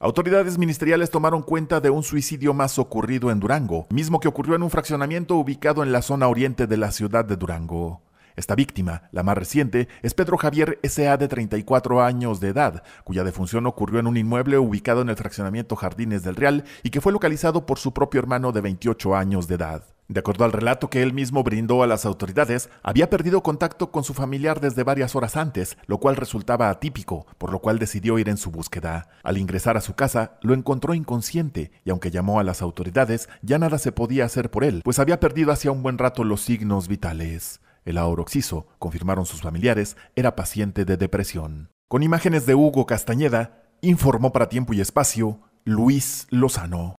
Autoridades ministeriales tomaron cuenta de un suicidio más ocurrido en Durango, mismo que ocurrió en un fraccionamiento ubicado en la zona oriente de la ciudad de Durango. Esta víctima, la más reciente, es Pedro Javier S.A. de 34 años de edad, cuya defunción ocurrió en un inmueble ubicado en el fraccionamiento Jardines del Real y que fue localizado por su propio hermano de 28 años de edad. De acuerdo al relato que él mismo brindó a las autoridades, había perdido contacto con su familiar desde varias horas antes, lo cual resultaba atípico, por lo cual decidió ir en su búsqueda. Al ingresar a su casa, lo encontró inconsciente, y aunque llamó a las autoridades, ya nada se podía hacer por él, pues había perdido hacia un buen rato los signos vitales. El auroxiso, confirmaron sus familiares, era paciente de depresión. Con imágenes de Hugo Castañeda, informó para tiempo y espacio Luis Lozano.